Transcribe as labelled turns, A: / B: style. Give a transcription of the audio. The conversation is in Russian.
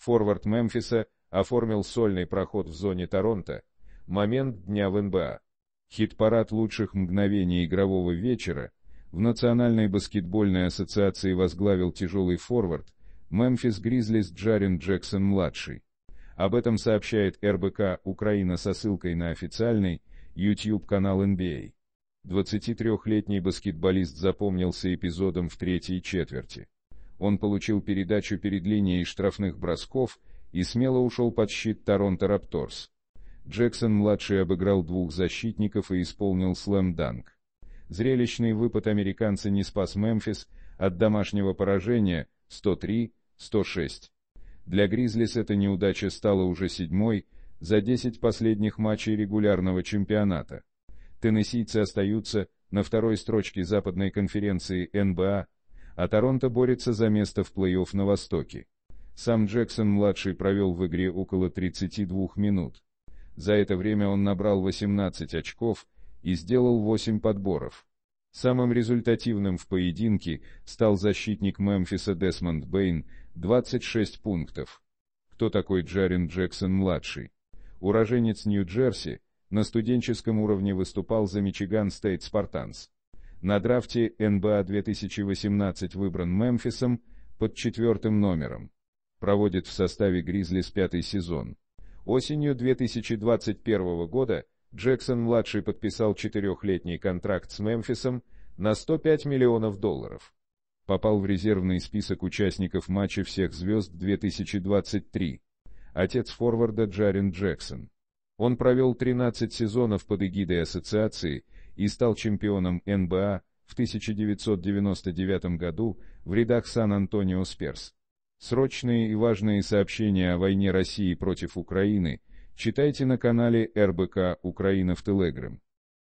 A: Форвард Мемфиса оформил сольный проход в зоне Торонто. Момент дня в НБА. Хит-парад лучших мгновений игрового вечера в Национальной баскетбольной ассоциации возглавил тяжелый форвард Мемфис Гризлис Джарин Джексон-младший. Об этом сообщает РБК Украина со ссылкой на официальный YouTube-канал NBA. 23-летний а. баскетболист запомнился эпизодом в третьей четверти. Он получил передачу перед линией штрафных бросков и смело ушел под щит Торонто Рапторс. Джексон-младший обыграл двух защитников и исполнил слэм-данк. Зрелищный выпад американца не спас Мемфис от домашнего поражения 103-106. Для Гризлис эта неудача стала уже седьмой за 10 последних матчей регулярного чемпионата. Теннессийцы остаются на второй строчке западной конференции НБА а Торонто борется за место в плей-офф на Востоке. Сам Джексон-младший провел в игре около 32 минут. За это время он набрал 18 очков и сделал 8 подборов. Самым результативным в поединке стал защитник Мемфиса Десмонд Бэйн, 26 пунктов. Кто такой Джарин Джексон-младший? Уроженец Нью-Джерси, на студенческом уровне выступал за Мичиган Стейт Спартанс. На драфте НБА 2018 выбран Мемфисом под четвертым номером. Проводит в составе Гризлис пятый сезон. Осенью 2021 года Джексон-младший подписал четырехлетний контракт с Мемфисом на 105 миллионов долларов. Попал в резервный список участников матча всех звезд 2023. Отец форварда Джарен Джексон. Он провел 13 сезонов под эгидой ассоциации – и стал чемпионом НБА в 1999 году в рядах Сан-Антонио Сперс. Срочные и важные сообщения о войне России против Украины читайте на канале РБК «Украина в Телеграм».